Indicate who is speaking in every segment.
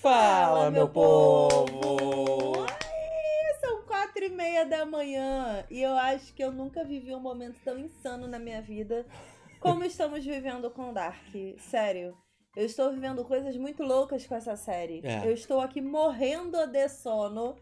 Speaker 1: Fala, meu povo!
Speaker 2: são quatro e meia da manhã e eu acho que eu nunca vivi um momento tão insano na minha vida como estamos vivendo com Dark. Sério. Eu estou vivendo coisas muito loucas com essa série. É. Eu estou aqui morrendo de sono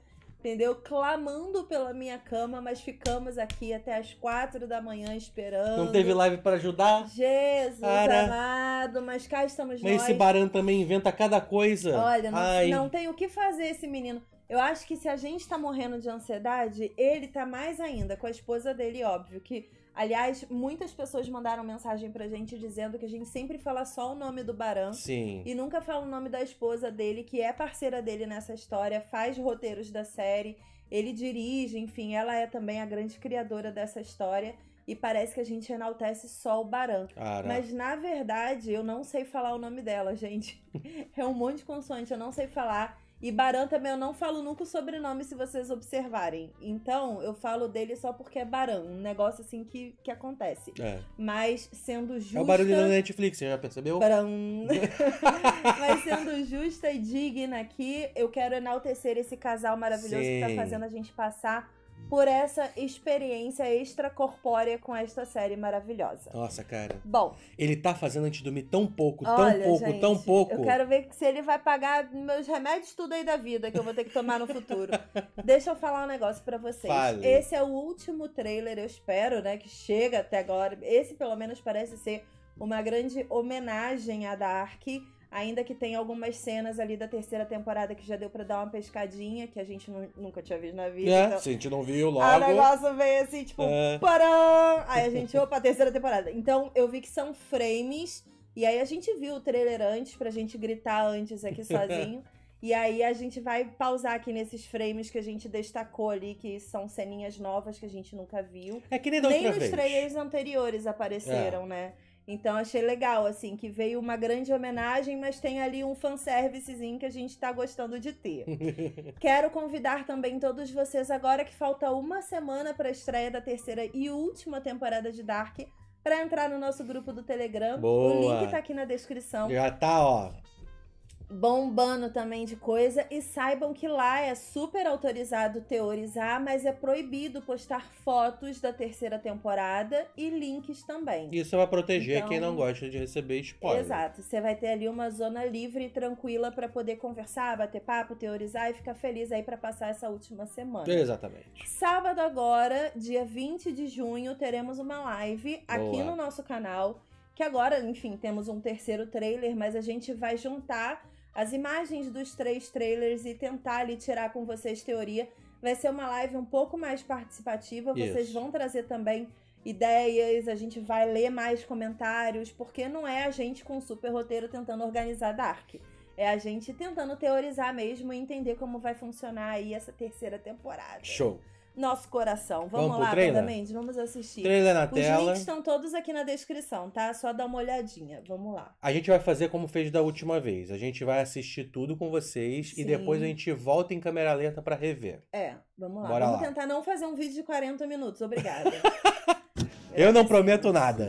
Speaker 2: entendeu? Clamando pela minha cama, mas ficamos aqui até as quatro da manhã esperando. Não teve
Speaker 1: live para ajudar?
Speaker 2: Jesus Cara, amado, mas cá estamos mas nós. Mas esse
Speaker 1: Barão também inventa cada coisa. Olha, não, não,
Speaker 2: tem o que fazer esse menino. Eu acho que se a gente tá morrendo de ansiedade, ele tá mais ainda, com a esposa dele, óbvio, que Aliás, muitas pessoas mandaram mensagem pra gente dizendo que a gente sempre fala só o nome do Baran. Sim. E nunca fala o nome da esposa dele, que é parceira dele nessa história, faz roteiros da série, ele dirige, enfim, ela é também a grande criadora dessa história. E parece que a gente enaltece só o Baran. Cara. Mas na verdade, eu não sei falar o nome dela, gente. é um monte de consoante, eu não sei falar. E Barão também eu não falo nunca o sobrenome, se vocês observarem. Então, eu falo dele só porque é Barão, um negócio assim que, que acontece. É. Mas sendo justa. É o barulho da
Speaker 1: Netflix, você já percebeu? Barão.
Speaker 2: Mas sendo justa e digna aqui, eu quero enaltecer esse casal maravilhoso Sim. que tá fazendo a gente passar por essa experiência extracorpórea com esta série maravilhosa.
Speaker 1: Nossa, cara. Bom. Ele tá fazendo antes dormir tão pouco, tão pouco, gente, tão pouco. Eu quero
Speaker 2: ver se ele vai pagar meus remédios tudo aí da vida que eu vou ter que tomar no futuro. Deixa eu falar um negócio para vocês. Fale. Esse é o último trailer, eu espero, né, que chega até agora. Esse pelo menos parece ser uma grande homenagem a Dark, Ainda que tenha algumas cenas ali da terceira temporada que já deu para dar uma pescadinha, que a gente nunca tinha visto na vida. É, então... se a
Speaker 1: gente não viu ah, logo. O negócio
Speaker 2: veio assim, tipo, é. Param! Aí a gente, opa, terceira temporada. Então eu vi que são frames, e aí a gente viu o trailer antes, pra gente gritar antes aqui sozinho. E aí a gente vai pausar aqui nesses frames que a gente destacou ali, que são ceninhas novas que a gente nunca viu. É que nem da outra Nem vez. nos trailers anteriores apareceram, é. né? Então achei legal, assim, que veio uma grande homenagem, mas tem ali um fanservicezinho que a gente tá gostando de ter. Quero convidar também todos vocês, agora que falta uma semana pra estreia da terceira e última temporada de Dark, para entrar no nosso grupo do Telegram. Boa. O link tá aqui na descrição. Já
Speaker 1: tá, ó
Speaker 2: bombando também de coisa e saibam que lá é super autorizado teorizar, mas é proibido postar fotos da terceira temporada e links também.
Speaker 1: Isso é pra proteger então, quem não gosta de receber spoiler. Exato,
Speaker 2: você vai ter ali uma zona livre e tranquila para poder conversar, bater papo, teorizar e ficar feliz aí para passar essa última semana.
Speaker 1: Exatamente.
Speaker 2: Sábado agora, dia 20 de junho, teremos uma live Boa. aqui no nosso canal que agora, enfim, temos um terceiro trailer, mas a gente vai juntar as imagens dos três trailers e tentar ali tirar com vocês teoria. Vai ser uma live um pouco mais participativa, Isso. vocês vão trazer também ideias, a gente vai ler mais comentários, porque não é a gente com super roteiro tentando organizar Dark. É a gente tentando teorizar mesmo e entender como vai funcionar aí essa terceira temporada. Show nosso coração. Vamos, Vamos lá, rapidamente, vamos assistir. Trailer na Os tela. Os links estão todos aqui na descrição, tá? Só dá uma olhadinha. Vamos lá.
Speaker 1: A gente vai fazer como fez da última vez. A gente vai assistir tudo com vocês Sim. e depois a gente volta em câmera lenta para rever.
Speaker 2: É, vamos lá. Bora vamos lá. tentar não fazer um vídeo de 40 minutos. Obrigada. Eu, não
Speaker 1: prometo nada.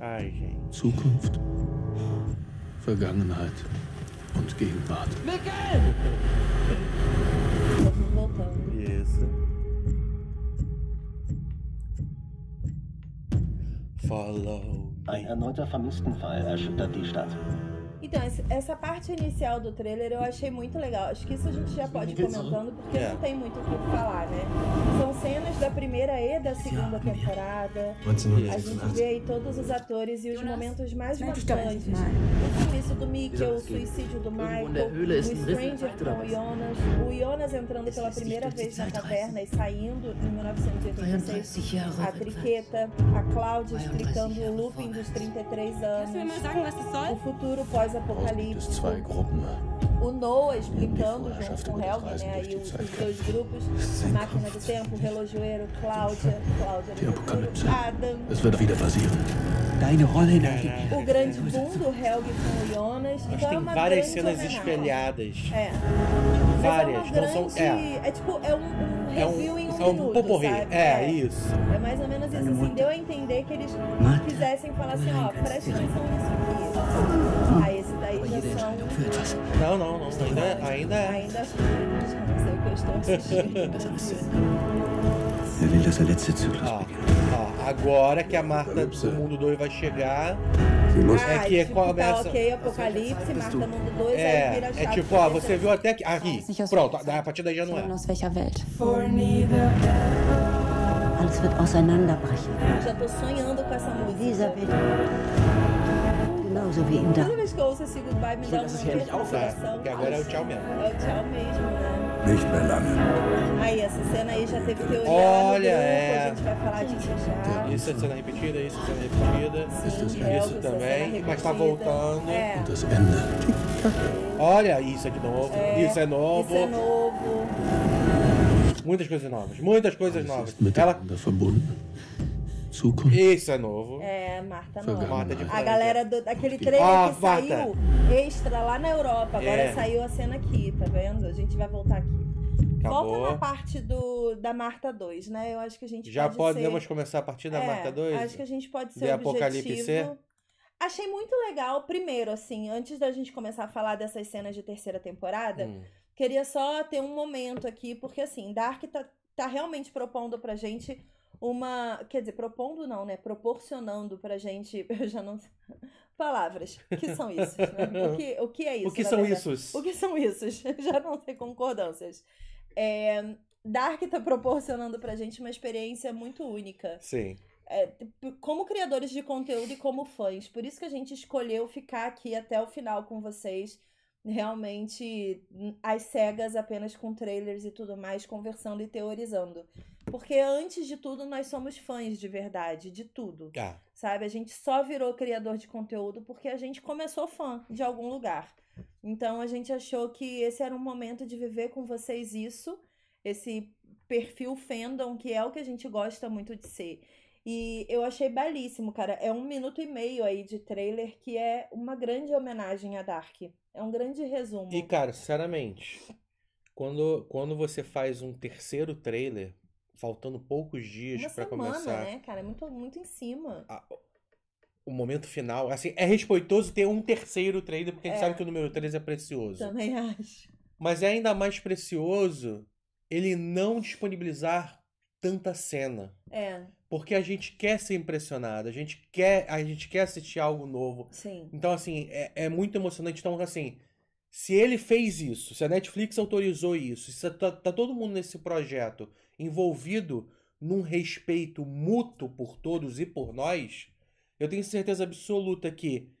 Speaker 1: Ai, gente. Zukunft, Vergangenheit und Gegenwart. Miguel! cabeça. Follow me. Ein erneut
Speaker 2: Então, essa parte inicial do trailer eu achei muito legal. Acho que isso a gente já pode ir comentando, porque é. não tem muito o que falar, né? São cenas da primeira e da segunda temporada. A gente vê aí todos os atores e os momentos mais é marcantes do o suicídio do é Michael, o Stranger com o Jonas, o Jonas entrando pela primeira vez na caverna e saindo em 1986, a Triqueta, a Cláudia explicando o tá looping dos 33 anos, o futuro pós-apocalíptico, o Noah explicando junto com o Helga, né, aí os, os dois grupos, a Máquina do Tempo, o Relojoeiro, Cláudia, Cláudia do
Speaker 1: Adam... O
Speaker 2: grande boom do Helg com o Jonas. Mas então é tem várias cenas homenagem. espelhadas. É. é várias. É grande, não são, é. é tipo, é um, um review é um, em um, é um minuto, É, é, isso. É mais ou menos isso. Assim, deu a entender que eles quisessem falar assim, ó, presta atenção nisso aqui. Aí esse daí já
Speaker 1: são... Não, não, não. Ainda... Ainda, é.
Speaker 2: ainda não sei o que eu estou
Speaker 1: assistindo. Er will, dass Agora que a Marta do Mundo 2 vai chegar. Ah, é que é tipo, começa. Tá
Speaker 2: ok, Apocalipse, Marta Mundo 2, é, aí vira é chave. É tipo, ó, você
Speaker 1: viu até que. Aqui, assim pronto, a partir daí já não é. Não fecha a Welt. Alles wird auseinanderbrechen.
Speaker 2: Já tô sonhando com essa
Speaker 1: Elisabeth. Genauso wie in der. Toda
Speaker 2: vez que eu ouço esse goodbye, me dá um. Né? Porque
Speaker 1: agora é o tchau mesmo. É
Speaker 2: o tchau mesmo, né? Nicht mehr Aí, essa cena aí já teve teoria Olha, grupo, é... a gente é. vai falar disso já.
Speaker 1: Isso é cena repetida, isso é cena repetida. Sim, isso, é isso também, mas tá voltando. É. é Olha, isso é de novo, é, isso é novo. Isso é novo. Muitas coisas novas, muitas coisas ah, novas. Tá Ela suco. Isso é novo.
Speaker 2: É, Marta Foi Nova. Marta de a galera do, daquele trailer ah, que Marta. saiu extra lá na Europa. Agora é. saiu a cena aqui, tá vendo? A gente vai voltar aqui. Acabou. Volta na parte do, da Marta 2, né? Eu acho que a gente Já pode podemos ser...
Speaker 1: começar a partir da é, Marta 2? Acho que a gente pode ser Apocalipse C?
Speaker 2: Achei muito legal, primeiro, assim, antes da gente começar a falar dessas cenas de terceira temporada, hum. queria só ter um momento aqui, porque assim, Dark tá, tá realmente propondo pra gente uma, quer dizer, propondo não, né? Proporcionando pra gente, eu já não palavras. O que são isso? Né? O, que, o que é isso? O que são isso? O que são isso? Já não sei concordâncias. É, Dark tá proporcionando pra gente uma experiência muito única. Sim. É, tipo, como criadores de conteúdo e como fãs. Por isso que a gente escolheu ficar aqui até o final com vocês realmente às cegas, apenas com trailers e tudo mais, conversando e teorizando. Porque antes de tudo, nós somos fãs de verdade, de tudo. Tá. Sabe? A gente só virou criador de conteúdo porque a gente começou fã de algum lugar. Então a gente achou que esse era um momento de viver com vocês isso, esse perfil fandom, que é o que a gente gosta muito de ser. E eu achei belíssimo, cara. É um minuto e meio aí de trailer que é uma grande homenagem a Dark. É um grande resumo.
Speaker 1: E, cara, sinceramente, quando, quando você faz um terceiro trailer, faltando poucos dias para começar. Uma semana, né,
Speaker 2: cara? É muito, muito em cima. A,
Speaker 1: o momento final, assim, é respeitoso ter um terceiro trailer, porque é. a gente é. sabe que o número 3 é precioso. Também acho. Mas é ainda mais precioso ele não disponibilizar tanta cena. É. Porque a gente quer ser impressionado, a gente quer, a gente quer assistir algo novo. Sim. Então, assim, é, é muito emocionante. Então, assim, se ele fez isso, se a Netflix autorizou isso, se tá, tá todo mundo nesse projeto envolvido num respeito mútuo por todos e por nós, eu tenho certeza absoluta que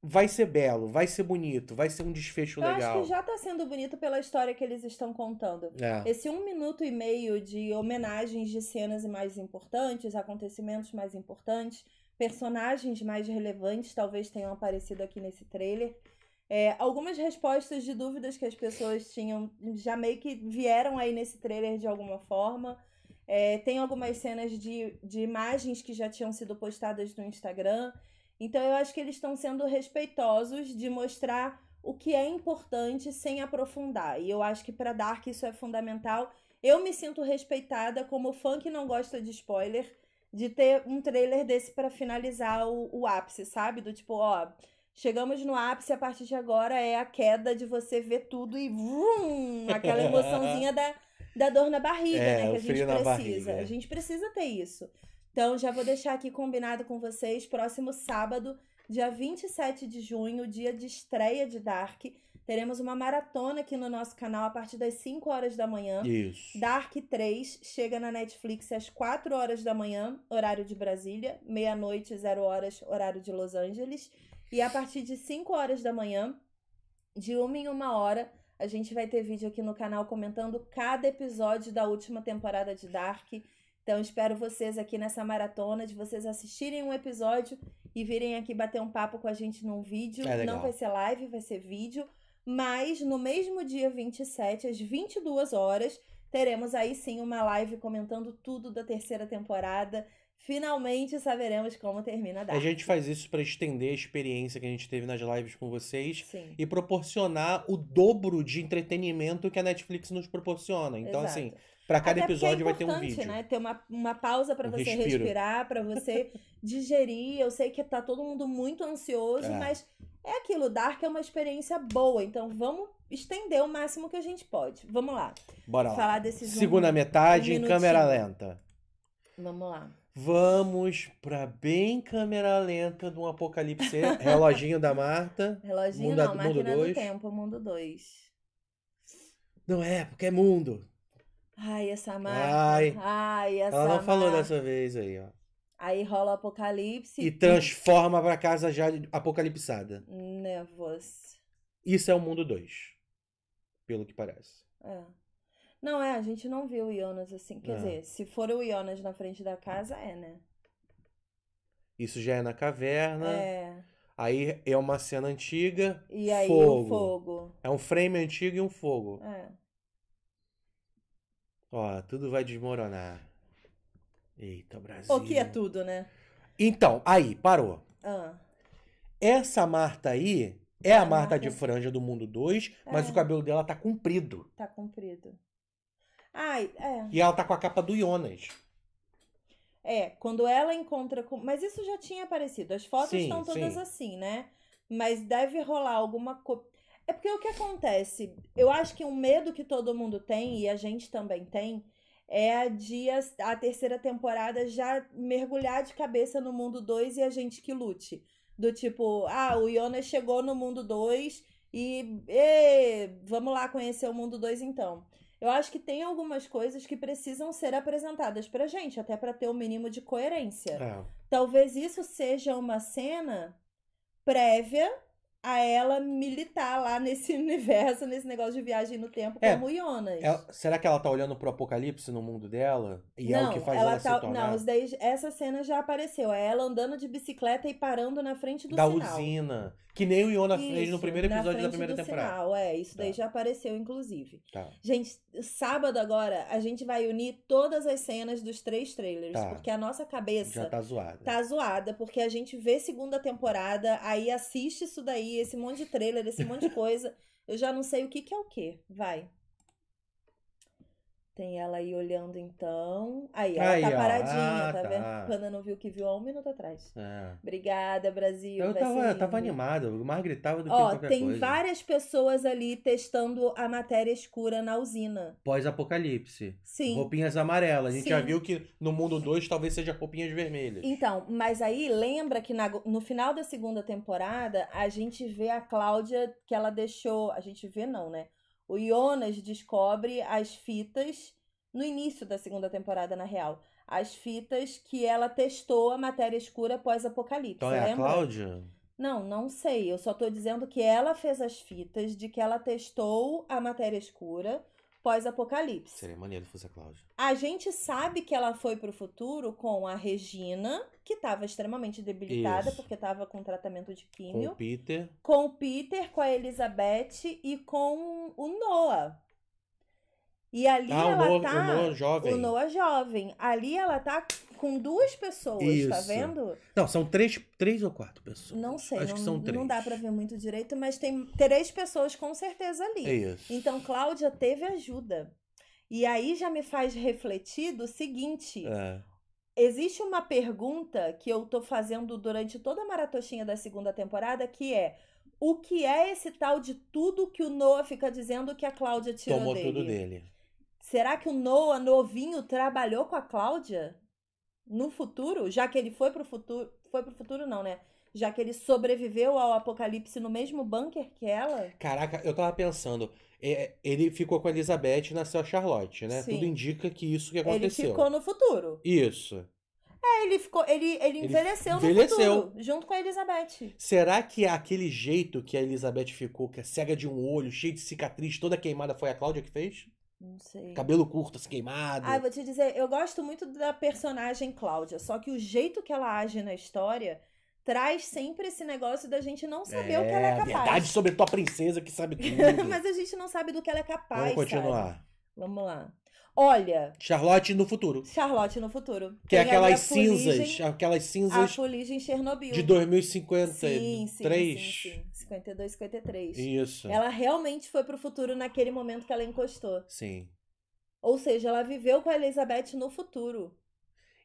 Speaker 1: vai ser belo, vai ser bonito, vai ser um desfecho eu legal. Eu acho que já
Speaker 2: tá sendo bonito pela história que eles estão contando. É. Esse um minuto e meio de homenagens de cenas mais importantes, acontecimentos mais importantes, personagens mais relevantes talvez tenham aparecido aqui nesse trailer. É, algumas respostas de dúvidas que as pessoas tinham já meio que vieram aí nesse trailer de alguma forma. É, tem algumas cenas de, de imagens que já tinham sido postadas no Instagram. Então eu acho que eles estão sendo respeitosos de mostrar o que é importante sem aprofundar. E eu acho que para Dark isso é fundamental. Eu me sinto respeitada como fã que não gosta de spoiler de ter um trailer desse para finalizar o, o ápice, sabe? Do tipo, ó, Chegamos no ápice, a partir de agora é a queda de você ver tudo e vum, aquela emoçãozinha da, da dor na barriga, é, né? Que a gente precisa. Barriga. A gente precisa ter isso. Então, já vou deixar aqui combinado com vocês, próximo sábado, dia 27 de junho, dia de estreia de Dark. Teremos uma maratona aqui no nosso canal a partir das 5 horas da manhã. Isso. Dark 3 chega na Netflix às 4 horas da manhã, horário de Brasília, meia-noite, 0 horas, horário de Los Angeles. E a partir de 5 horas da manhã, de uma em uma hora, a gente vai ter vídeo aqui no canal comentando cada episódio da última temporada de Dark. Então espero vocês aqui nessa maratona, de vocês assistirem um episódio e virem aqui bater um papo com a gente num vídeo. É Não vai ser live, vai ser vídeo. Mas no mesmo dia 27, às 22 horas, teremos aí sim uma live comentando tudo da terceira temporada finalmente saberemos como termina a Dark. A gente
Speaker 1: faz isso para estender a experiência que a gente teve nas lives com vocês Sim. e proporcionar o dobro de entretenimento que a Netflix nos proporciona. Então, Exato. assim, para cada Até é episódio é vai ter um vídeo.
Speaker 2: né? Ter uma, uma pausa para um você respiro. respirar, para você digerir. Eu sei que tá todo mundo muito ansioso, é. mas é aquilo, Dark é uma experiência boa, então vamos estender o máximo que a gente pode. Vamos lá. Bora lá. Falar desses Segunda metade um em câmera lenta. Vamos lá.
Speaker 1: Vamos para bem câmera lenta do Apocalipse. Reloginho da Marta. Reloginho mundo, não, mundo Máquina dois. do
Speaker 2: Tempo, Mundo 2.
Speaker 1: Não é, porque é mundo.
Speaker 2: Ai, essa Marta. Ai, Ai essa Ela não Marta. falou dessa
Speaker 1: vez aí, ó.
Speaker 2: Aí rola o Apocalipse. E, e...
Speaker 1: transforma pra casa já apocalipsada.
Speaker 2: Nervoso.
Speaker 1: Isso é o Mundo 2. Pelo que parece.
Speaker 2: É. Não, é, a gente não viu o Jonas assim. Quer é. dizer, se for o Jonas na frente da casa, é, né?
Speaker 1: Isso já é na caverna. É. Aí é uma cena antiga. E aí fogo. Um fogo. É um frame antigo e um fogo. É. Ó, tudo vai desmoronar. Eita, Brasil. O que é
Speaker 2: tudo, né?
Speaker 1: Então, aí, parou. Ah. Essa Marta aí é a Marta, é Marta de franja do mundo 2, é. mas o cabelo dela tá comprido.
Speaker 2: Tá comprido. Ai, é. E
Speaker 1: ela tá com a capa do Jonas.
Speaker 2: É, quando ela encontra com. Mas isso já tinha aparecido. As fotos sim, estão todas sim. assim, né? Mas deve rolar alguma coisa. É porque o que acontece? Eu acho que um medo que todo mundo tem, e a gente também tem, é a dias a terceira temporada já mergulhar de cabeça no mundo 2 e a gente que lute. Do tipo, ah, o Jonas chegou no mundo 2 e, e vamos lá conhecer o mundo 2 então. Eu acho que tem algumas coisas que precisam ser apresentadas pra gente, até para ter o um mínimo de coerência. É. Talvez isso seja uma cena prévia a ela militar lá nesse universo, nesse negócio de viagem no tempo, é, como Jonas. Ela,
Speaker 1: será que ela tá olhando pro apocalipse no mundo dela? E não, é o que faz ela, ela tá, se tornar... Não,
Speaker 2: daí, essa cena já apareceu. É ela andando de bicicleta e parando na frente do da sinal. Da
Speaker 1: usina. Que nem o Iona fez no primeiro episódio da primeira temporada. Sinal,
Speaker 2: é, isso tá. daí já apareceu, inclusive. Tá. Gente, sábado agora, a gente vai unir todas as cenas dos três trailers. Tá. Porque a nossa cabeça... Já tá zoada. Tá zoada, porque a gente vê segunda temporada, aí assiste isso daí esse monte de trailer, esse monte de coisa. Eu já não sei o que, que é o que. Vai. Tem ela aí olhando então. Aí, ela aí, tá ó. paradinha, Ah, tá, tá. vendo? Panda não viu o que viu há um minuto atrás. É. Obrigada, Brasil. Eu tava, animada eu tava animado,
Speaker 1: eu mais gritava do que Ó, tem várias
Speaker 2: pessoas ali testando a matéria escura na usina.
Speaker 1: Pós-apocalipse. Sim. Roupinhas amarelas. A gente Sim. já viu que no mundo 2 talvez seja roupinhas vermelhas.
Speaker 2: Então, mas aí lembra que na- no final da segunda temporada a gente vê a Cláudia que ela deixou. A gente vê, não, né? O Jonas descobre as fitas no início da segunda temporada, na real. As fitas que ela testou a matéria escura pós-apocalipse. Então é a Cláudia? Não, não sei. Eu só tô dizendo que ela fez as fitas de que ela testou a matéria escura pós-apocalipse. Seria
Speaker 1: maneiro se fosse a Cláudia.
Speaker 2: A gente sabe que ela foi pro futuro com a Regina que estava extremamente debilitada, Isso. porque estava com tratamento de químio. Com o Peter. Com o Peter, com a Elizabeth e com o Noah. E ali ah, ela o Noah, tá. O Noah jovem. O Noah jovem. Ali ela tá com duas pessoas, tá Isso. tá vendo?
Speaker 1: Não, são três, três ou quatro pessoas. Não sei, Acho não, que são três. não dá
Speaker 2: para ver muito direito, mas tem três pessoas com certeza ali. É isso. Então Cláudia teve ajuda. E aí já me faz refletir do seguinte: é. Existe uma pergunta que eu tô fazendo durante toda a maratoxinha da segunda temporada que é: o que é esse tal de tudo que o Noah fica dizendo que a Cláudia tirou Tomou dele? tudo dele. Será que o Noah novinho trabalhou com a Cláudia no futuro, já que ele foi pro futuro, foi pro futuro não, né? já que ele sobreviveu ao apocalipse no mesmo bunker que ela.
Speaker 1: Caraca, eu tava pensando. É, é, ele ficou com a Elizabeth e nasceu a Charlotte, né? Sim. Tudo indica que isso que aconteceu. Ele ficou no
Speaker 2: futuro.
Speaker 1: Isso.
Speaker 2: É, ele ficou. Ele, ele envelheceu, ele envelheceu. no futuro, junto com a Elizabeth.
Speaker 1: Será que é aquele jeito que a Elizabeth ficou, que é cega de um olho, cheia de cicatriz, toda queimada, foi a Cláudia que fez?
Speaker 2: Não sei. Cabelo
Speaker 1: curto, assim, queimado. Ah, vou
Speaker 2: te dizer, eu gosto muito da personagem Cláudia, só que o jeito que ela age na história traz sempre esse negócio da gente não saber é, o que ela é, é capaz. Verdade sobre
Speaker 1: tua princesa que sabe tudo. Mas
Speaker 2: a gente não sabe do que ela é capaz. Vamos continuar. Sabe? Vamos lá. Olha.
Speaker 1: Charlotte no futuro.
Speaker 2: Charlotte no futuro. Que é aquelas cinzas.
Speaker 1: aquelas cinzas. A
Speaker 2: fuligem Chernobyl. De
Speaker 1: 2053. Sim, sim, 3. sim, sim.
Speaker 2: 52, 53. Isso. Ela realmente foi pro futuro naquele momento que ela encostou. Sim. Ou seja, ela viveu com a Elizabeth no futuro.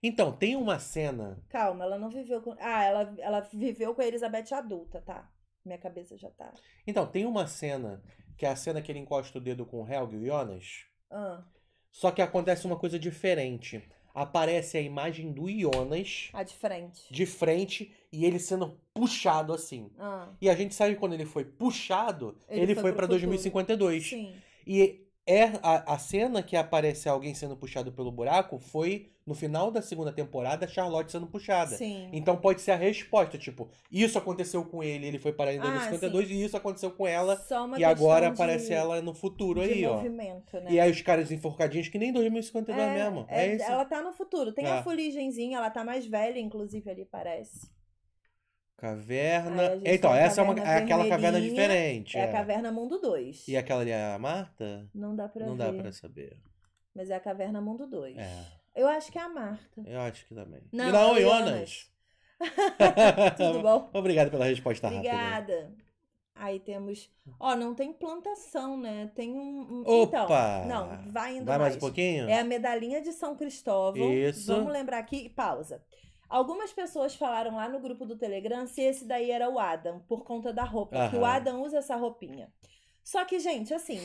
Speaker 1: Então, tem uma cena.
Speaker 2: Calma, ela não viveu com. Ah, ela, ela viveu com a Elizabeth adulta, tá? Minha cabeça já tá.
Speaker 1: Então, tem uma cena, que é a cena que ele encosta o dedo com o Helg e o Jonas. Ah. Só que acontece uma coisa diferente. Aparece a imagem do Jonas.
Speaker 2: A de frente.
Speaker 1: De frente, e ele sendo puxado assim. Ah. E a gente sabe que quando ele foi puxado, ele, ele foi, foi para 2052. Sim. E é a, a cena que aparece alguém sendo puxado pelo buraco foi no final da segunda temporada, a Charlotte sendo puxada. Sim. Então pode ser a resposta, tipo, isso aconteceu com ele, ele foi para a ah, 52 sim. e isso aconteceu com ela. e agora de, aparece ela no futuro aí, ó. Né? E aí os caras enforcadinhos que nem 2052 é, mesmo. É, é isso. Ela
Speaker 2: tá no futuro. Tem é. a fuligenzinha, ela tá mais velha, inclusive, ali parece.
Speaker 1: Caverna. então, essa é, uma, é aquela caverna diferente. É, a é. Caverna
Speaker 2: Mundo 2. E
Speaker 1: aquela ali é a Marta? Não dá pra Não ver. dá pra saber.
Speaker 2: Mas é a Caverna Mundo 2. É. Eu acho que é a Marta. Eu acho que também. Não, não, é Jonas.
Speaker 1: Tudo bom? Obrigado pela resposta Obrigada.
Speaker 2: rápida. Obrigada. Aí temos. Ó, não tem plantação, né? Tem um. um... Opa! Então, não, vai indo vai mais. mais um pouquinho? É a medalhinha de São Cristóvão. Isso. Vamos lembrar aqui. Pausa. Algumas pessoas falaram lá no grupo do Telegram se esse daí era o Adam, por conta da roupa, Aham. que o Adam usa essa roupinha. Só que, gente, assim,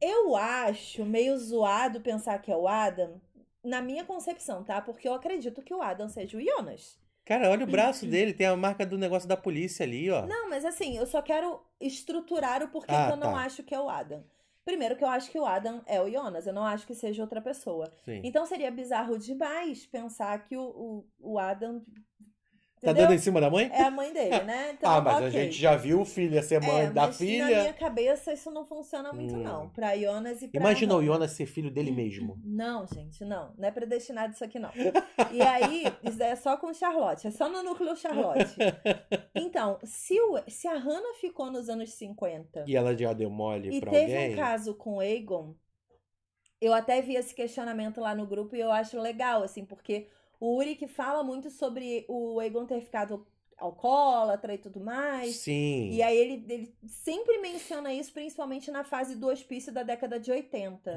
Speaker 2: eu acho meio zoado pensar que é o Adam, na minha concepção, tá? Porque eu acredito que o Adam seja o Jonas.
Speaker 1: Cara, olha o braço uhum. dele, tem a marca do negócio da polícia ali, ó.
Speaker 2: Não, mas assim, eu só quero estruturar o porquê ah, que eu não tá. acho que é o Adam. Primeiro que eu acho que o Adam é o Jonas, eu não acho que seja outra pessoa. Sim. Então seria bizarro demais pensar que o, o, o Adam
Speaker 1: Tá dando em cima da mãe? É a
Speaker 2: mãe dele, né? Então, ah, mas okay. a gente já
Speaker 1: viu o filho ia ser é, mãe é, da mas filha. Na minha
Speaker 2: cabeça, isso não funciona muito, hum. não. Pra Jonas e pra. Imagina o
Speaker 1: Jonas ser filho dele mesmo.
Speaker 2: Não, gente, não. Não é predestinado isso aqui, não. e aí, isso é só com Charlotte. É só no núcleo Charlotte. Então, se, o, se a Hannah ficou nos anos 50. E ela
Speaker 1: já deu mole pra alguém. E teve um caso
Speaker 2: com o Aegon. Eu até vi esse questionamento lá no grupo e eu acho legal, assim, porque o Uri que fala muito sobre o Egon ter ficado alcoólatra e tudo mais. Sim. E aí ele, ele sempre menciona isso, principalmente na fase do hospício da década de 80. Ah.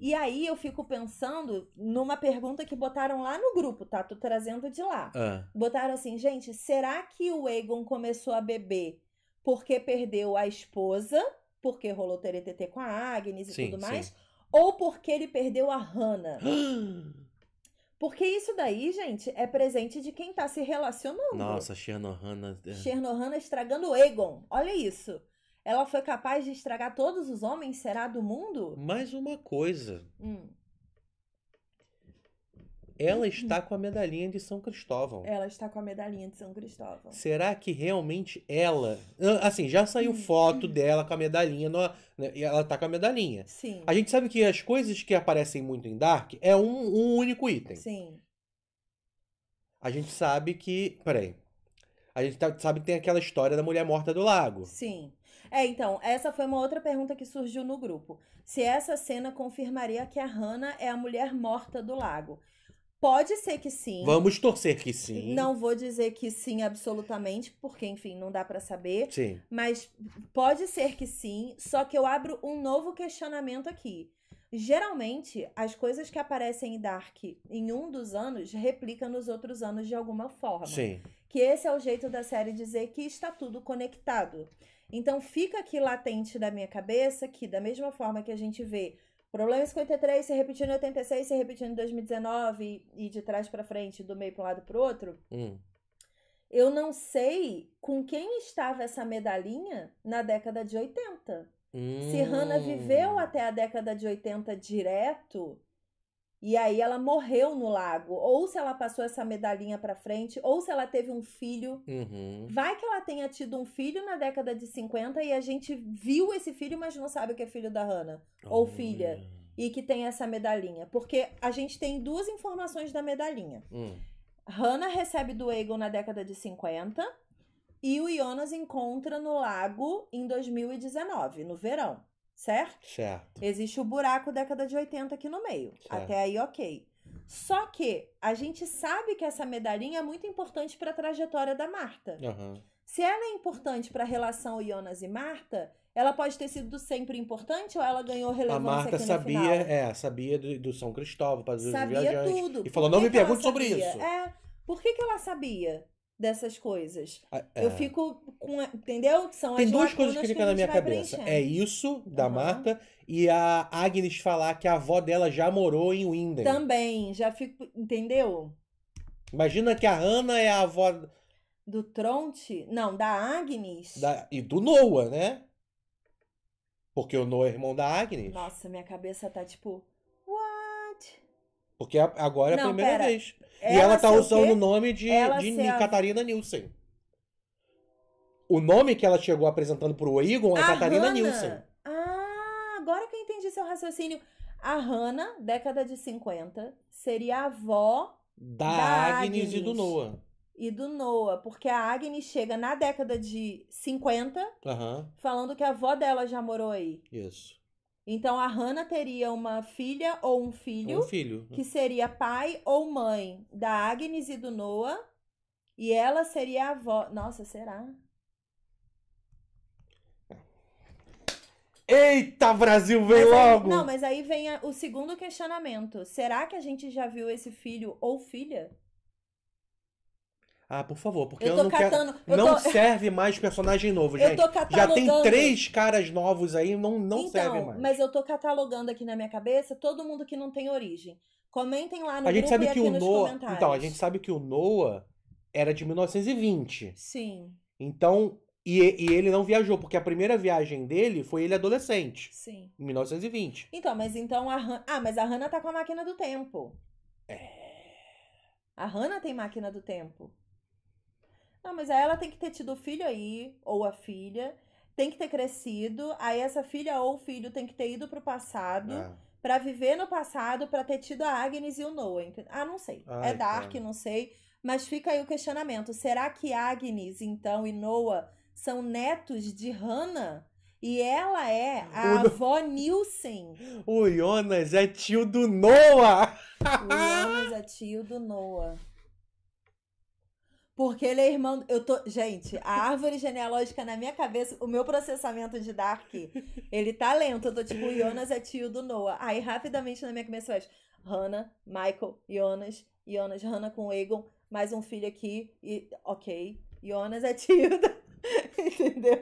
Speaker 2: E aí eu fico pensando numa pergunta que botaram lá no grupo, tá? Tô trazendo de lá. Ah. Botaram assim, gente, será que o Egon começou a beber porque perdeu a esposa, porque rolou TTT com a Agnes e sim, tudo mais? Sim. Ou porque ele perdeu a Hannah? Porque isso daí, gente, é presente de quem tá se relacionando. Nossa,
Speaker 1: Xernohana. É.
Speaker 2: Xernohana estragando o Egon. Olha isso. Ela foi capaz de estragar todos os homens, será, do mundo?
Speaker 1: Mais uma coisa. Hum. Ela uhum. está com a medalhinha de São Cristóvão. Ela
Speaker 2: está com a medalhinha de São Cristóvão.
Speaker 1: Será que realmente ela. Assim, já saiu hum. foto dela com a medalhinha. No... Né, ela está com a medalhinha. Sim. A gente sabe que as coisas que aparecem muito em Dark é um, um único item. Sim. A gente sabe que. Peraí. A gente tá, sabe que tem aquela história da mulher morta do lago.
Speaker 2: Sim. É, então, essa foi uma outra pergunta que surgiu no grupo. Se essa cena confirmaria que a Hannah é a mulher morta do lago. Pode ser que sim. Vamos
Speaker 1: torcer que sim. Não
Speaker 2: vou dizer que sim absolutamente, porque enfim, não dá para saber. Sim. Mas pode ser que sim, só que eu abro um novo questionamento aqui. Geralmente, as coisas que aparecem em Dark em um dos anos replicam nos outros anos de alguma forma. Sim. Que esse é o jeito da série dizer que está tudo conectado. Então fica aqui latente da minha cabeça que da mesma forma que a gente vê Problema em 53 se repetindo em 86, se repetindo em 2019 e de trás para frente, do meio para um lado para o outro. Hum. Eu não sei com quem estava essa medalhinha na década de 80.
Speaker 1: Hum. Se Hannah viveu
Speaker 2: até a década de 80 direto, e aí ela morreu no lago. Ou se ela passou essa medalhinha para frente, ou se ela teve um filho. Uhum. Vai que ela tenha tido um filho na década de 50 e a gente viu esse filho, mas não sabe que é filho da Hannah. Ou filha. E que tem essa medalhinha. Porque a gente tem duas informações da medalhinha. Uhum. Hannah recebe do Egon na década de 50 e o Jonas encontra no lago em 2019, no verão. Certo? Certo. Existe o buraco década de 80 aqui no meio. Certo. Até aí, ok. Só que a gente sabe que essa medalhinha é muito importante para a trajetória da Marta. Uhum. Se ela é importante para a relação Jonas e Marta, ela pode ter sido sempre importante ou ela ganhou relevância A Marta sabia, final?
Speaker 1: é, sabia do, do São Cristóvão, para os sabia viajantes. Sabia tudo. E falou, não me pergunte sobre isso.
Speaker 2: É, por que, que ela sabia? dessas coisas. Ah, é. Eu fico com. Entendeu? São Tem as duas coisas que ficam na minha cabeça. É
Speaker 1: isso, da uhum. e a Agnes falar que a avó dela já morou em Winden.
Speaker 2: Também, já fico. Entendeu?
Speaker 1: Imagina que a Ana é a avó.
Speaker 2: Do Tronte? Não, da Agnes.
Speaker 1: Da... E do Noah, né? Porque o Noah é irmão da Agnes.
Speaker 2: Nossa, minha cabeça tá tipo. What?
Speaker 1: Porque agora é a Não, primeira pera. vez e ela tá usando o nome de, de a... Catarina Nielsen. O nome que ela chegou apresentando pro Egon é a Catarina Hannah. Nielsen.
Speaker 2: Ah, agora que eu entendi seu raciocínio. A Hannah, década de 50, seria a avó
Speaker 1: da, da Agnes, Agnes, e do Noah.
Speaker 2: E do Noah, porque a Agnes chega na década de 50 uhum. falando que a avó dela já morou aí. Isso. Então a Hannah teria uma filha ou um filho, um filho, né? que seria pai ou mãe da Agnes e do Noah, e ela seria a avó. Nossa, será?
Speaker 1: Eita, Brasil, vem mas logo! não,
Speaker 2: mas aí vem a, o segundo questionamento. Será que a gente já viu esse filho ou filha?
Speaker 1: Ah, por favor, porque eu, eu não catando, quero. não tô... serve mais personagem novo, gente. Já tem três caras novos aí, não, não então, serve mais. Mas
Speaker 2: eu tô catalogando aqui na minha cabeça todo mundo que não tem origem. Comentem lá no a gente sabe que o Noah... Então, a gente
Speaker 1: sabe que o Noah era de 1920. Sim. Então, e, e, ele não viajou, porque a primeira viagem dele foi ele adolescente. Sim. Em 1920.
Speaker 2: Então, mas então a Han... Ah, mas a Hannah tá com a máquina do tempo. É. A Hannah tem máquina do tempo. Não, mas aí ela tem que ter tido o filho aí, ou a filha, tem que ter crescido, aí essa filha ou o filho tem que ter ido pro passado. É para viver no passado, para ter tido a Agnes e o Noah. Ah, não sei. É Ai, é Dark, cara. não sei. Mas fica aí o questionamento. Será que Agnes, então, e Noah são netos de Hannah? E ela é a o... avó Nielsen.
Speaker 1: O Jonas é tio do Noah!
Speaker 2: O Jonas é tio do Noah. Porque ele é irmão. Eu tô. Gente, a árvore genealógica na minha cabeça, o meu processamento de Dark, ele tá lento. Eu tô tipo, Jonas é tio do Noah. Aí rapidamente na minha cabeça faz Hannah, Michael, Jonas, Jonas, Hannah com Egon, mais um filho aqui. E. Ok. Jonas é tio. do. Entendeu?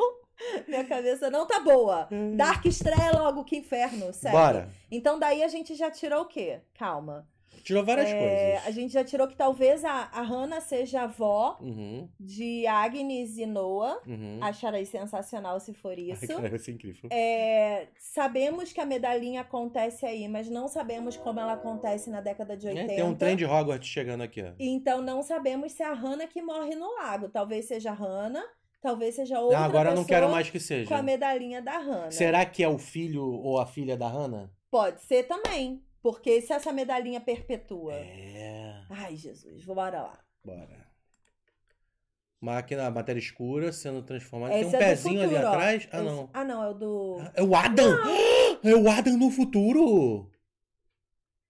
Speaker 2: Minha cabeça não tá boa. Hum. Dark estreia logo, que inferno, sério. Bora. Então daí a gente já tirou o quê? Calma.
Speaker 1: Tirou várias é, coisas. A
Speaker 2: gente já tirou que talvez a, a Hannah seja avó uhum. de Agnes e Noah. Uhum. Acharei sensacional se for isso. Ai, cara, é incrível. É, sabemos que a medalhinha acontece aí, mas não sabemos como ela acontece na década de 80. É, tem um trem
Speaker 1: de Hogwarts chegando aqui, ó.
Speaker 2: Então não sabemos se é a Hannah que morre no lago. Talvez seja a Hannah. Talvez seja ah, outra não, agora pessoa não quero mais que seja. com a medalhinha da Hannah.
Speaker 1: Será que é o filho ou a filha da Hannah?
Speaker 2: Pode ser também. Porque se essa medalhinha perpetua.
Speaker 1: É.
Speaker 2: Ai, Jesus, bora
Speaker 1: lá. Bora. Máquina, matéria escura sendo transformada. Esse Tem um é pezinho futuro, ali ó. atrás. Ah, Esse... não. Ah, não, é o do. Ah, é o Adam! Não. É o Adam no futuro!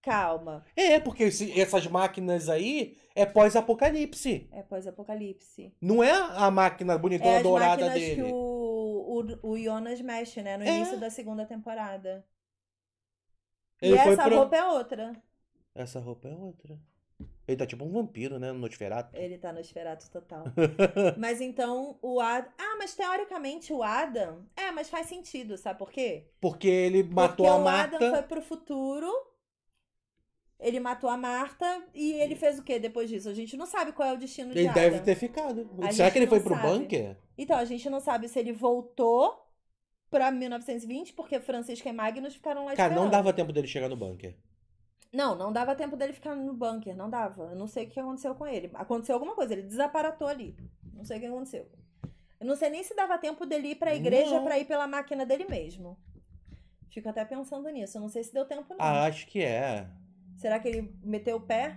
Speaker 1: Calma. É, porque esse, essas máquinas aí é pós-apocalipse.
Speaker 2: É pós-apocalipse.
Speaker 1: Não é a máquina bonitona é dourada dele. É Que o,
Speaker 2: o, o Jonas mexe, né? No é. início da segunda temporada.
Speaker 1: Ele e essa roupa
Speaker 2: é outra.
Speaker 1: Essa roupa é outra. Ele tá tipo um vampiro, né? No Nosferatu.
Speaker 2: Ele tá no Nosferatu total. mas então o Adam. Ah, mas teoricamente o Adam. É, mas faz sentido, sabe por quê?
Speaker 1: Porque ele matou Porque a Marta. Porque o Adam foi
Speaker 2: pro futuro. Ele matou a Marta e ele fez o que depois disso? A gente não sabe qual é o destino ele de Adam. Ele deve ter ficado.
Speaker 1: A Será que ele foi sabe. pro bunker?
Speaker 2: Então, a gente não sabe se ele voltou pra 1920, porque Francisca e Magnus ficaram lá Cara, esperando. não dava
Speaker 1: tempo dele chegar no bunker.
Speaker 2: Não, não dava tempo dele ficar no bunker, não dava. Eu não sei o que aconteceu com ele. Aconteceu alguma coisa, ele desaparatou ali. Não sei o que aconteceu. Eu não sei nem se dava tempo dele ir pra igreja não. pra ir pela máquina dele mesmo. Fico até pensando nisso. Eu não sei se deu tempo, não.
Speaker 1: Ah, acho que é.
Speaker 2: Será que ele meteu o pé?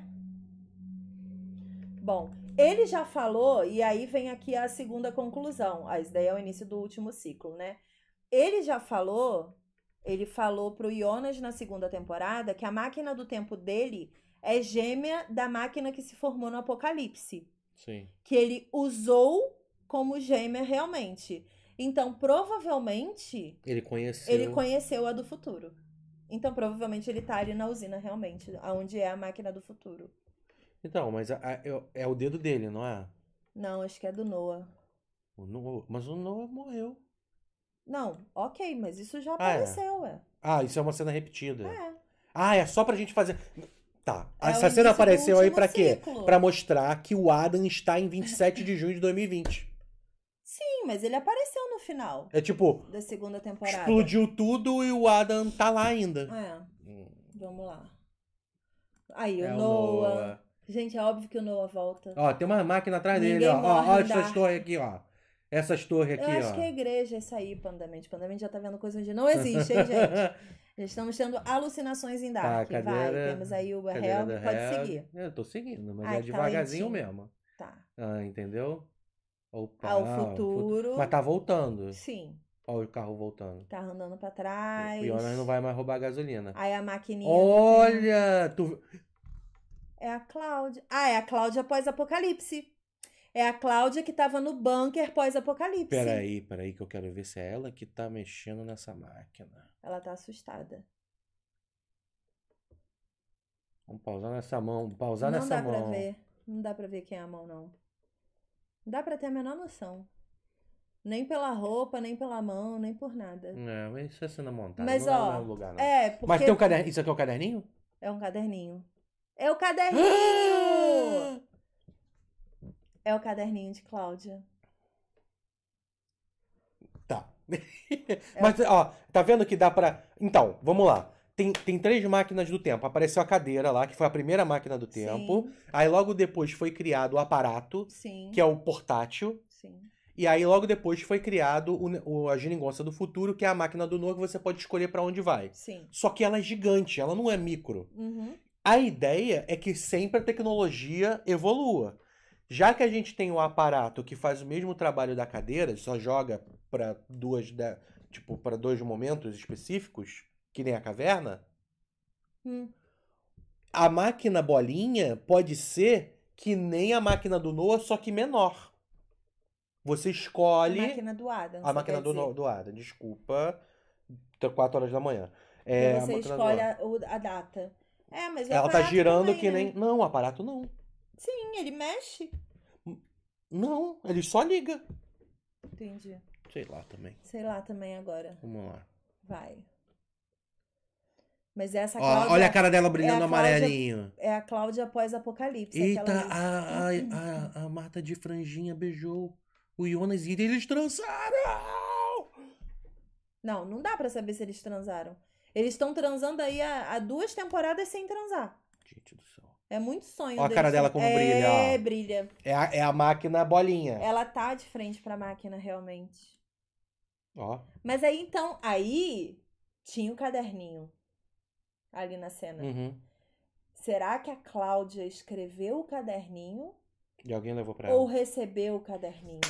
Speaker 2: Bom, ele já falou, e aí vem aqui a segunda conclusão. Ah, isso daí é o início do último ciclo, né? Ele já falou, ele falou pro Jonas na segunda temporada que a máquina do tempo dele é gêmea da máquina que se formou no Apocalipse. Sim. Que ele usou como gêmea realmente. Então, provavelmente.
Speaker 1: Ele conheceu. Ele
Speaker 2: conheceu a do futuro. Então, provavelmente ele tá ali na usina realmente, onde é a máquina do futuro.
Speaker 1: Então, mas a, a, é, é o dedo dele, não é?
Speaker 2: Não, acho que é do Noah.
Speaker 1: O Noah mas o Noah morreu.
Speaker 2: Não, ok, mas isso já apareceu, ah, é. ué.
Speaker 1: Ah, isso é uma cena repetida. É. Ah, é só pra gente fazer. Tá. É Essa cena apareceu aí para quê? Para mostrar que o Adam está em 27 de junho de 2020.
Speaker 2: Sim, mas ele apareceu no final. É tipo. Da segunda temporada. Explodiu
Speaker 1: tudo e o Adam tá lá ainda. É. Hum.
Speaker 2: Vamos lá. Aí, é o, Noah. o Noah. Gente, é óbvio que o Noah volta. Ó, tem uma máquina atrás Ninguém dele, ó. Ó, ó essas torres aqui, ó.
Speaker 1: Essas torres aqui, Eu acho ó. que
Speaker 2: é igreja isso aí, Pandamente. Pandamente já tá vendo coisa onde não existe, hein, gente? já estamos tendo alucinações em Dark. Tá, cadeira, Vai, temos aí o Hell, pode seguir.
Speaker 1: Eu tô seguindo, mas Ai, é devagarzinho tá mesmo. Tá. Ah, entendeu? Opa, ah, futuro. Mas tá voltando. Sim. Olha o carro voltando.
Speaker 2: Tá andando pra trás. O Jonas não
Speaker 1: vai mais roubar a gasolina.
Speaker 2: Aí a maquininha.
Speaker 1: Olha! Tu...
Speaker 2: É a Cláudia. Ah, é a Cláudia pós-apocalipse. É a Cláudia que tava no bunker pós-apocalipse. Peraí,
Speaker 1: peraí, que eu quero ver se é ela que tá mexendo nessa máquina.
Speaker 2: Ela tá assustada.
Speaker 1: Vamos pausar nessa mão, pausar não nessa mão. Não dá pra ver.
Speaker 2: Não dá pra ver quem é a mão, não. Não dá pra ter a menor noção. Nem pela roupa, nem pela mão, nem por nada.
Speaker 1: Não, mas isso é sendo montado. Mas, não é ó, é, lugar, não. é porque... Mas tem um caderninho? Isso aqui é o um caderninho?
Speaker 2: É um caderninho. É o caderninho! Ah! É o caderninho de Cláudia.
Speaker 1: Tá. É Mas, o... ó, tá vendo que dá pra. Então, vamos lá. Tem, tem três máquinas do tempo. Apareceu a cadeira lá, que foi a primeira máquina do tempo. Sim. Aí logo depois foi criado o aparato, Sim. que é o portátil. Sim. E aí logo depois foi criado o, o, a geringonça do futuro, que é a máquina do novo que você pode escolher para onde vai. Sim. Só que ela é gigante, ela não é micro. Uhum. A ideia é que sempre a tecnologia evolua. Já que a gente tem um aparato que faz o mesmo trabalho da cadeira, só joga para duas da, tipo para dois momentos específicos, que nem a caverna, hum. a máquina bolinha pode ser que nem a máquina do Noah, só que menor. Você escolhe. A máquina
Speaker 2: do Adam. A máquina do,
Speaker 1: do Adam, desculpa. 4 horas da manhã. É, você escolhe
Speaker 2: a, a, data. É, mas Ela tá girando que, também, que né? nem. Né?
Speaker 1: Não, o aparato não.
Speaker 2: Sim, ele mexe.
Speaker 1: Não, ele só liga. Entendi. Sei lá também.
Speaker 2: Sei lá também agora. Vamos lá. Vai. Mas é essa Cláudia, Ó, Olha a cara dela é brilhando é amarelinho. é a Cláudia pós-apocalipse. Eita,
Speaker 1: a, a, a, a Marta de franjinha beijou o Jonas e eles transaram!
Speaker 2: Não, não dá para saber se eles transaram. Eles estão transando aí há duas temporadas sem transar. Gente do céu. É muito sonho. Olha a cara dela assim. como é, brilha. Ó. É, brilha.
Speaker 1: É a, é a máquina bolinha.
Speaker 2: Ela tá de frente pra máquina, realmente. Ó. Mas aí então, aí tinha o um caderninho ali na cena. Uhum. Será que a Cláudia escreveu o caderninho?
Speaker 1: E alguém levou pra ela? Ou
Speaker 2: recebeu o caderninho?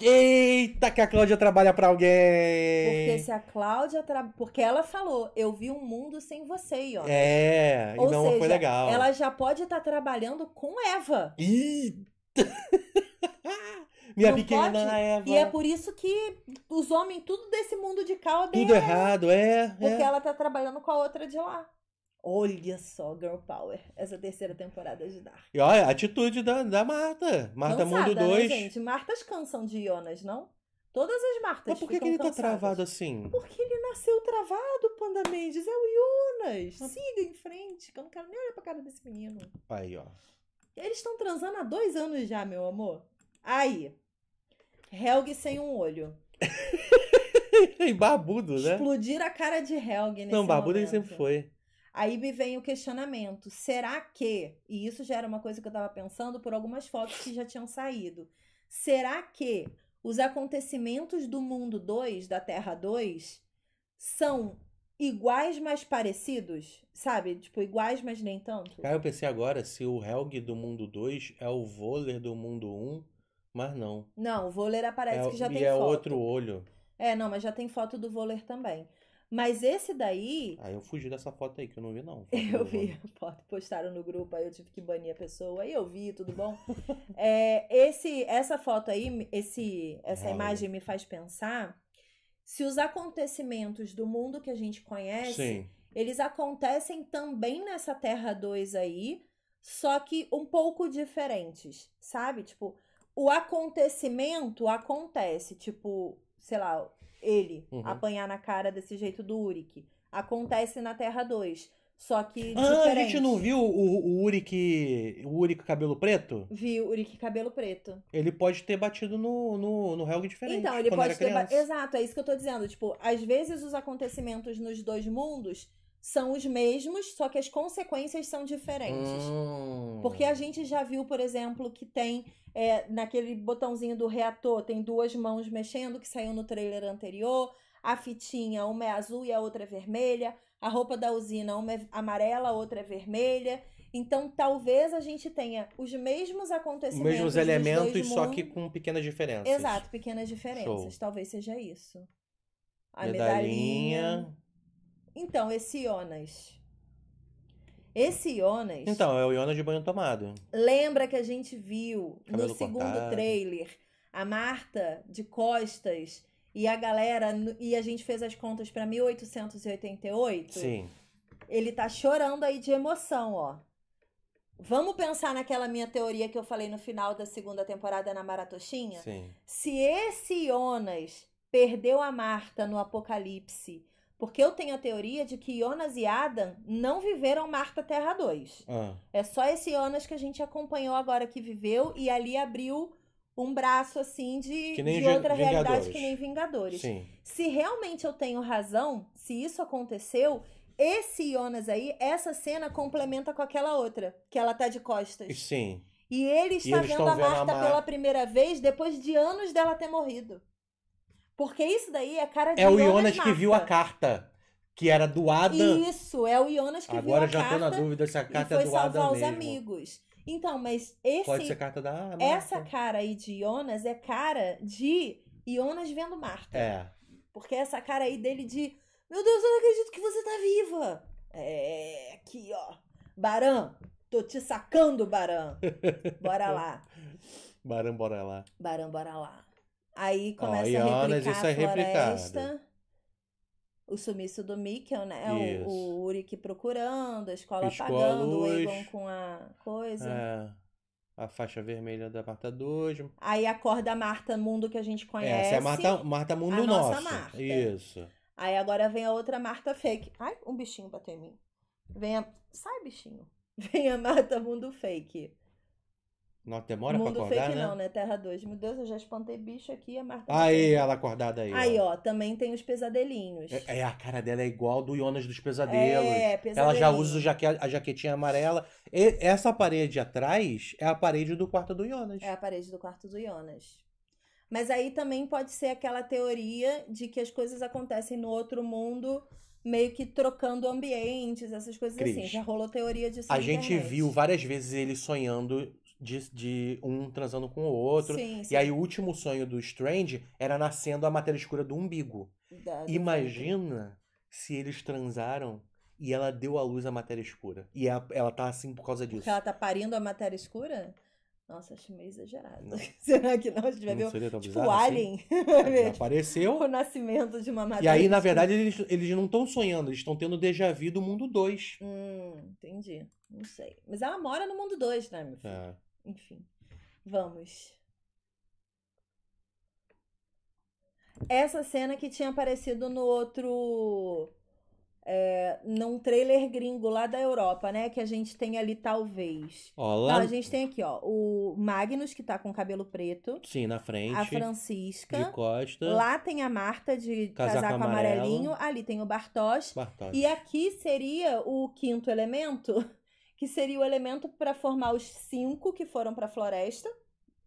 Speaker 1: Eita, que a Cláudia trabalha para alguém! Porque se
Speaker 2: a Cláudia. Tra... Porque ela falou, eu vi um mundo sem você, ó. É, Ou não seja, foi legal. Ela já pode estar tá trabalhando com Eva. Eita!
Speaker 1: Minha não pequena pode? Eva. E é
Speaker 2: por isso que os homens, tudo desse mundo de calda. Tudo é errado,
Speaker 1: é. Porque é.
Speaker 2: ela tá trabalhando com a outra de lá. Olha só, Girl Power, essa terceira temporada de Dark.
Speaker 1: E olha, a atitude da, da Marta. Marta Cansada, Mundo 2. Né, gente,
Speaker 2: Martas cansam de Jonas, não? Todas as Martas Mas por que, que ele tá cansadas. tá travado assim? Porque ele nasceu travado, Panda Mendes. É o Jonas. Ah. Siga em frente, que eu não quero nem olhar pra cara desse menino. Aí, ó. Eles estão transando há dois anos já, meu amor. Aí. Helg sem um olho.
Speaker 1: e barbudo, né?
Speaker 2: Explodir a cara de Helg nesse Não, barbudo
Speaker 1: momento. ele sempre foi.
Speaker 2: Aí me vem o questionamento: será que, e isso já era uma coisa que eu estava pensando por algumas fotos que já tinham saído, será que os acontecimentos do mundo 2, da Terra 2, são iguais, mas parecidos? Sabe? Tipo, iguais, mas nem tanto? Cara, eu
Speaker 1: pensei agora se o Helg do mundo 2 é o Vôler do mundo 1, um, mas não.
Speaker 2: Não, o Vôler aparece é, que já tem é foto. E é outro olho. É, não, mas já tem foto do Vôler também. Mas esse daí.
Speaker 1: Ah, eu fugi dessa foto aí, que eu não vi, não. Eu
Speaker 2: vi a foto, postaram no grupo, aí eu tive que banir a pessoa, aí eu vi, tudo bom? é, esse, essa foto aí, esse, essa imagem me faz pensar se os acontecimentos do mundo que a gente conhece, Sim. eles acontecem também nessa Terra 2 aí, só que um pouco diferentes, sabe? Tipo, o acontecimento acontece, tipo, sei lá, ele uhum. apanhar na cara desse jeito do Urik. Acontece na Terra 2. Só que. Ah, a gente não
Speaker 1: viu o, o Urik. O Urik cabelo preto?
Speaker 2: Viu, Urik cabelo preto.
Speaker 1: Ele pode ter batido no, no, no Helg diferente. Então, ele pode ter. batido.
Speaker 2: Exato, é isso que eu tô dizendo. Tipo, às vezes os acontecimentos nos dois mundos são os mesmos, só que as consequências são diferentes. Hum. Porque a gente já viu, por exemplo, que tem é, naquele botãozinho do reator, tem duas mãos mexendo, que saiu no trailer anterior. A fitinha, uma é azul e a outra é vermelha. A roupa da usina, uma é amarela, a outra é vermelha. Então, talvez a gente tenha os mesmos acontecimentos. Os mesmos elementos, só que com pequenas
Speaker 1: diferenças. Exato,
Speaker 2: pequenas diferenças. Show. Talvez seja isso. A medalhinha. medalhinha então, esse Jonas. Esse Jonas. Então,
Speaker 1: é o Jonas de banho tomado.
Speaker 2: Lembra que a gente viu Cabelo no segundo cortado. trailer a Marta de costas e a galera. E a gente fez as contas para 1888? Sim. Ele tá chorando aí de emoção, ó. Vamos pensar naquela minha teoria que eu falei no final da segunda temporada na Maratoxinha. Sim. Se esse Jonas perdeu a Marta no apocalipse porque eu tenho a teoria de que Jonas e Adam não viveram Marta Terra 2. Ah. É só esse Jonas que a gente acompanhou agora que viveu e ali abriu um braço assim de, de outra Vingadores. realidade que nem Vingadores. Sim. Se realmente eu tenho razão, se isso aconteceu, esse Jonas aí, essa cena complementa com aquela outra, que ela tá de costas. Sim. E ele está e vendo a Marta vendo a pela primeira vez depois de anos dela ter morrido. Porque isso daí é cara de É o Jonas que viu
Speaker 1: a carta. Que era doada.
Speaker 2: Isso, é o Jonas que Agora viu a carta. Agora já tô na dúvida
Speaker 1: se a carta é doada mesmo. salvar os amigos.
Speaker 2: Então, mas esse... Pode ser carta
Speaker 1: da Marta. Essa
Speaker 2: cara aí de Jonas é cara de Jonas vendo Marta. É. Porque essa cara aí dele de... Meu Deus, eu não acredito que você tá viva. É, aqui, ó. Barão, tô te sacando, Barão. Bora lá.
Speaker 1: Barão, bora lá.
Speaker 2: Barão, bora lá. Aí começa oh, a replicar anos, a é floresta. É o sumiço do Mikkel, né? O, o Uric procurando, a escola Piscou apagando, a o Egon com a coisa.
Speaker 1: É. A faixa vermelha da Marta 2.
Speaker 2: Aí acorda a Marta Mundo que a gente conhece. Essa é a Marta,
Speaker 1: Marta Mundo a nossa. nossa Marta. Isso.
Speaker 2: Aí agora vem a outra Marta fake. Ai, um bichinho bateu em mim. Vem a... Sai, bichinho. Vem a Marta Mundo fake.
Speaker 1: Nossa, demora Mundo pra acordar, fake né? não, né?
Speaker 2: Terra 2. Meu Deus, eu já espantei bicho aqui, a Marta... Aí,
Speaker 1: ela acordada aí. Aí,
Speaker 2: ó. ó, também tem os pesadelinhos. É,
Speaker 1: é, a cara dela é igual do Jonas dos Pesadelos. É, pesadelinho. Ela já usa jaque, a jaquetinha amarela. E essa parede atrás é a parede do quarto do Jonas.
Speaker 2: É a parede do quarto do Jonas. Mas aí também pode ser aquela teoria de que as coisas acontecem no outro mundo meio que trocando ambientes, essas coisas assim. Cris, assim. Já rolou teoria disso. A gente internet. viu
Speaker 1: várias vezes ele sonhando de, de um transando com o outro. Sim, sim. E aí o último sonho do Strange era nascendo a matéria escura do umbigo. Da, Imagina se eles transaram e ela deu à luz a matéria escura. E ela, é, ela tá assim por causa disso. Porque ela
Speaker 2: tá parindo a matéria escura? Nossa, acho meio exagerado. Não.
Speaker 1: Será que não? A gente
Speaker 2: vai não ver o, tipo o assim? Alien. Assim.
Speaker 1: apareceu. O
Speaker 2: nascimento de uma matéria. E aí, na verdade,
Speaker 1: eles, eles não estão sonhando, eles estão tendo déjà vu do mundo 2.
Speaker 2: Hum, entendi. Não sei. Mas ela mora no mundo 2, né, meu filho? É. Enfim, vamos. Essa cena que tinha aparecido no outro. É, num trailer gringo lá da Europa, né? Que a gente tem ali, talvez. Olá. Então, a gente tem aqui, ó, o Magnus, que tá com cabelo preto.
Speaker 1: Sim, na frente. A
Speaker 2: Francisca. De
Speaker 1: costa. Lá
Speaker 2: tem a Marta de casaco, casaco amarelinho. Ali tem o Bartosz. Bartosz. E aqui seria o quinto elemento que seria o elemento para formar os cinco que foram para a floresta.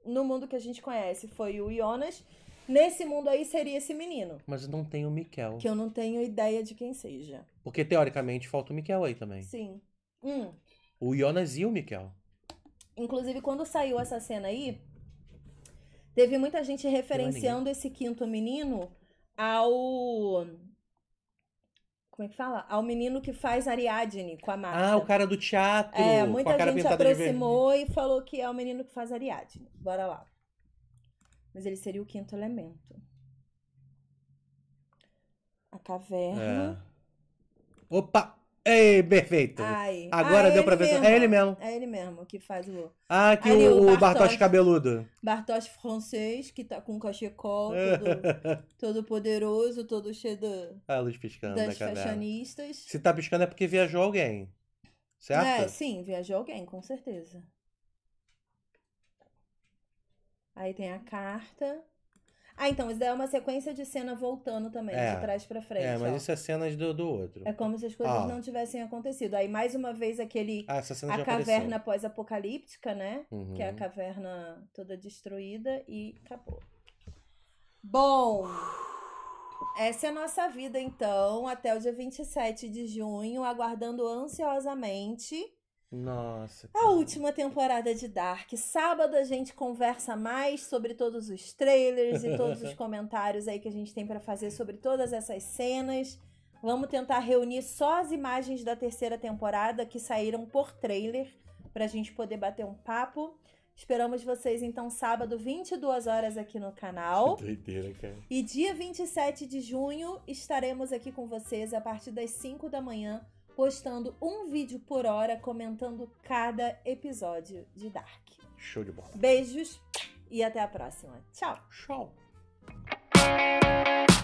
Speaker 2: No mundo que a gente conhece, foi o Jonas. Nesse mundo aí seria esse menino.
Speaker 1: Mas não tem o Miquel. Que eu não
Speaker 2: tenho ideia de quem seja.
Speaker 1: Porque teoricamente falta o Miquel aí também.
Speaker 2: Sim. Hum.
Speaker 1: O Jonas e o Miquel.
Speaker 2: Inclusive, quando saiu essa cena aí, teve muita gente é referenciando esse quinto menino ao como é que fala? Ao menino que faz Ariadne com a Marta. Ah, o
Speaker 1: cara do teatro. É, muita gente se aproximou
Speaker 2: e falou que é o menino que faz Ariadne. Bora lá. Mas ele seria o quinto elemento. A caverna.
Speaker 1: É. Opa! Ei, perfeito. Ai. Agora ah, deu é pra ver. É mesmo. É ele mesmo. É ele
Speaker 2: mesmo que faz o. Ah, que o, o Bartosz, cabeludo. Bartosz francês, que tá com cachecol, todo, todo poderoso, todo cheio de ah, a luz piscando das da né, fashionistas.
Speaker 1: Se tá piscando é porque viajou alguém. Certo? É,
Speaker 2: sim, viajou alguém, com certeza. Aí tem a carta. Ah, então, isso daí é uma sequência de cena voltando também, é, de trás pra frente. É, mas ó. isso
Speaker 1: é cenas do, do outro. É como se as coisas não
Speaker 2: tivessem acontecido. Aí, mais uma vez, aquele. Ah, essa cena a caverna pós-apocalíptica, né? Uhum. Que é a uhum. caverna toda destruída e acabou. Bom. Essa é a nossa vida, então, até o dia 27 de junho, aguardando ansiosamente
Speaker 1: nossa.
Speaker 2: Cara. A última temporada de Dark. Sábado a gente conversa mais sobre todos os trailers e todos os comentários aí que a gente tem para fazer sobre todas essas cenas. Vamos tentar reunir só as imagens da terceira temporada que saíram por trailer para a gente poder bater um papo. Esperamos vocês então sábado, 22 horas aqui no canal. Que
Speaker 1: doideira, cara. E
Speaker 2: dia 27 de junho estaremos aqui com vocês a partir das 5 da manhã postando um vídeo por hora comentando cada episódio de Dark. Show de bola. Beijos e até a próxima. Tchau. Tchau.